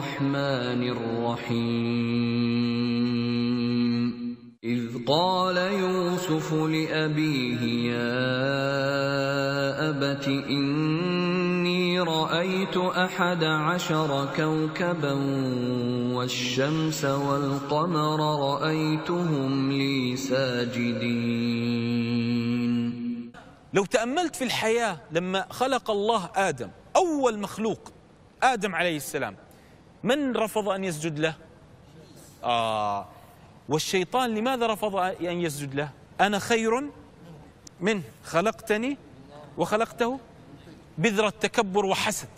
الرحمن الرحيم إذ قال يوسف لأبيه يا أبت إني رأيت أحد عشر كوكبا والشمس والقمر رأيتهم لي ساجدين لو تأملت في الحياة لما خلق الله آدم أول مخلوق آدم عليه السلام من رفض أن يسجد له آه والشيطان لماذا رفض أن يسجد له أنا خير منه خلقتني وخلقته بذرة تكبر وحسد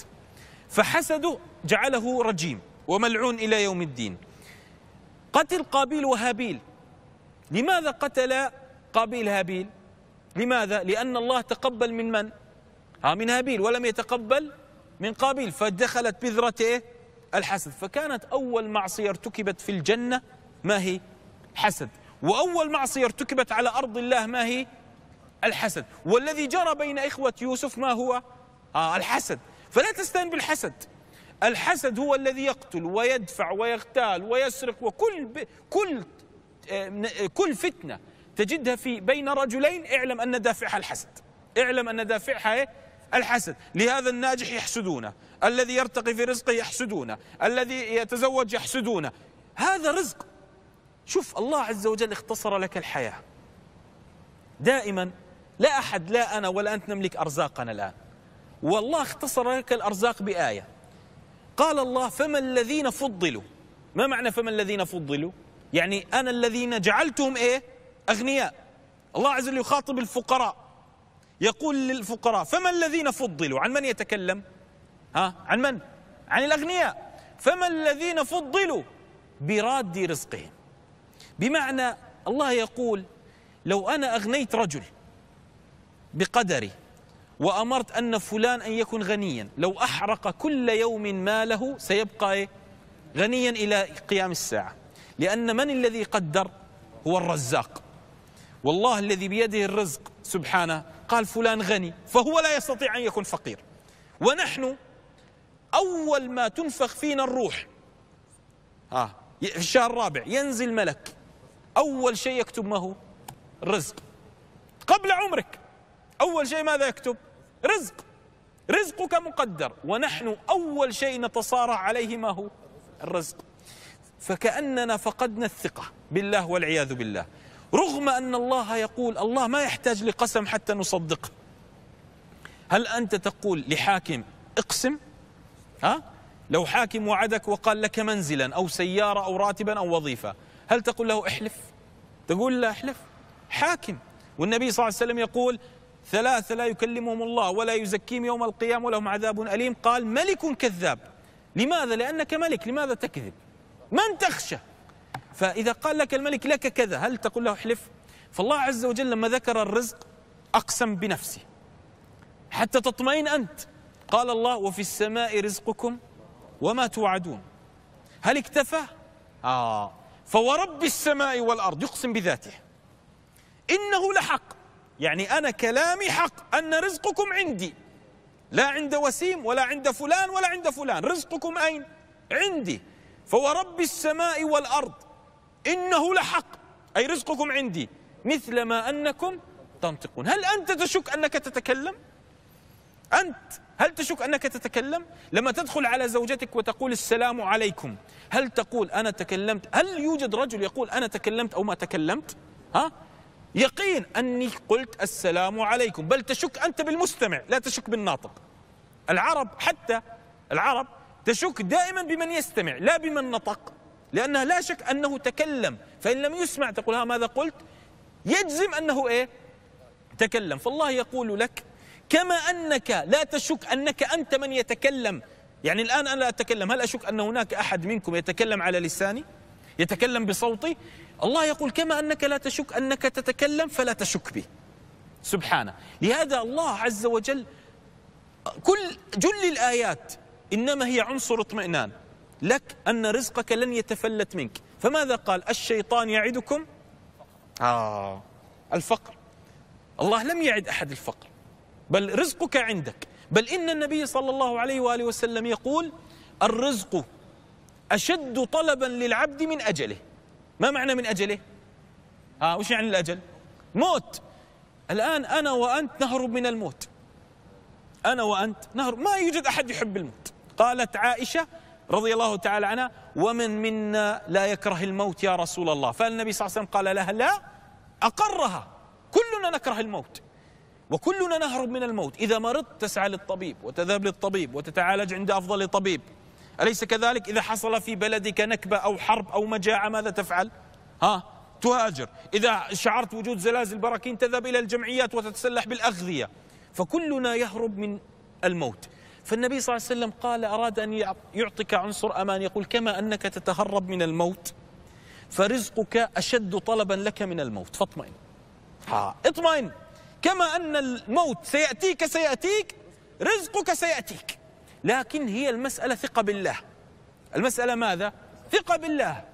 فحسده جعله رجيم وملعون إلى يوم الدين قتل قابيل وهابيل لماذا قتل قابيل هابيل لماذا لأن الله تقبل من من آه، من هابيل ولم يتقبل من قابيل فدخلت بذرة إيه الحسد فكانت أول معصية ارتكبت في الجنة ما هي حسد وأول معصية ارتكبت على أرض الله ما هي الحسد والذي جرى بين إخوة يوسف ما هو آه الحسد فلا تستهن بالحسد الحسد هو الذي يقتل ويدفع ويغتال ويسرق وكل ب... كل آه، كل فتنه تجدها في بين رجلين اعلم ان دافعها الحسد اعلم ان دافعها إيه؟ الحسد لهذا الناجح يحسدونه الذي يرتقي في رزقه يحسدونه الذي يتزوج يحسدونه هذا رزق شوف الله عز وجل اختصر لك الحياة دائما لا أحد لا أنا ولا أنت نملك أرزاقنا الآن والله اختصر لك الأرزاق بآية قال الله فما الذين فضلوا ما معنى فما الذين فضلوا يعني أنا الذين جعلتهم إيه أغنياء الله عز وجل يخاطب الفقراء يقول للفقراء فما الذين فضلوا عن من يتكلم ها عن من عن الأغنياء فما الذين فضلوا براد رزقهم بمعنى الله يقول لو أنا أغنيت رجل بقدري وأمرت أن فلان أن يكن غنيا لو أحرق كل يوم ماله سيبقى إيه؟ غنيا إلى قيام الساعة لأن من الذي قدر هو الرزاق والله الذي بيده الرزق سبحانه قال فلان غني فهو لا يستطيع أن يكون فقير ونحن أول ما تنفخ فينا الروح ها في الشهر الرابع ينزل ملك أول شيء يكتب ما هو الرزق قبل عمرك أول شيء ماذا يكتب رزق رزقك مقدر ونحن أول شيء نتصارع عليه ما هو الرزق فكأننا فقدنا الثقة بالله والعياذ بالله رغم أن الله يقول الله ما يحتاج لقسم حتى نصدقه هل أنت تقول لحاكم اقسم ها؟ لو حاكم وعدك وقال لك منزلا أو سيارة أو راتبا أو وظيفة هل تقول له احلف تقول لا احلف حاكم والنبي صلى الله عليه وسلم يقول ثلاثة لا يكلمهم الله ولا يزكيهم يوم القيامة ولهم عذاب أليم قال ملك كذاب لماذا؟ لأنك ملك لماذا تكذب؟ من تخشى؟ فإذا قال لك الملك لك كذا هل تقول له احلف فالله عز وجل لما ذكر الرزق أقسم بنفسه حتى تطمئن أنت قال الله وفي السماء رزقكم وما توعدون هل اكتفى؟ آه فورب السماء والأرض يقسم بذاته إنه لحق يعني أنا كلامي حق أن رزقكم عندي لا عند وسيم ولا عند فلان ولا عند فلان رزقكم أين؟ عندي فورب السماء والأرض إنه لحق أي رزقكم عندي مثل ما أنكم تنطقون هل أنت تشك أنك تتكلم؟ أنت هل تشك أنك تتكلم؟ لما تدخل على زوجتك وتقول السلام عليكم هل تقول أنا تكلمت؟ هل يوجد رجل يقول أنا تكلمت أو ما تكلمت؟ ها؟ يقين أني قلت السلام عليكم بل تشك أنت بالمستمع لا تشك بالناطق العرب حتى العرب تشك دائما بمن يستمع لا بمن نطق لأنها لا شك أنه تكلم فإن لم يسمع تقول ها ماذا قلت يجزم أنه إيه تكلم فالله يقول لك كما أنك لا تشك أنك أنت من يتكلم يعني الآن أنا لا أتكلم هل أشك أن هناك أحد منكم يتكلم على لساني يتكلم بصوتي الله يقول كما أنك لا تشك أنك تتكلم فلا تشك به سبحانه لهذا الله عز وجل كل جل الآيات إنما هي عنصر اطمئنان لك أن رزقك لن يتفلت منك فماذا قال الشيطان يعدكم آه الفقر الله لم يعد أحد الفقر بل رزقك عندك بل إن النبي صلى الله عليه وآله وسلم يقول الرزق أشد طلبا للعبد من أجله ما معنى من أجله آه وش يعني الأجل موت الآن أنا وأنت نهرب من الموت أنا وأنت نهرب ما يوجد أحد يحب الموت قالت عائشة رضي الله تعالى عنها ومن منا لا يكره الموت يا رسول الله فالنبي صلى الله عليه وسلم قال لها لا أقرها كلنا نكره الموت وكلنا نهرب من الموت إذا مرضت تسعى للطبيب وتذهب للطبيب وتتعالج عند أفضل طبيب أليس كذلك إذا حصل في بلدك نكبة أو حرب أو مجاعة ماذا تفعل ها تهاجر إذا شعرت وجود زلازل براكين تذهب إلى الجمعيات وتتسلح بالأغذية فكلنا يهرب من الموت فالنبي صلى الله عليه وسلم قال أراد أن يعطيك عنصر أمان يقول كما أنك تتهرب من الموت فرزقك أشد طلبا لك من الموت فاطمئن ها اطمئن كما أن الموت سيأتيك سيأتيك رزقك سيأتيك لكن هي المسألة ثقة بالله المسألة ماذا؟ ثقة بالله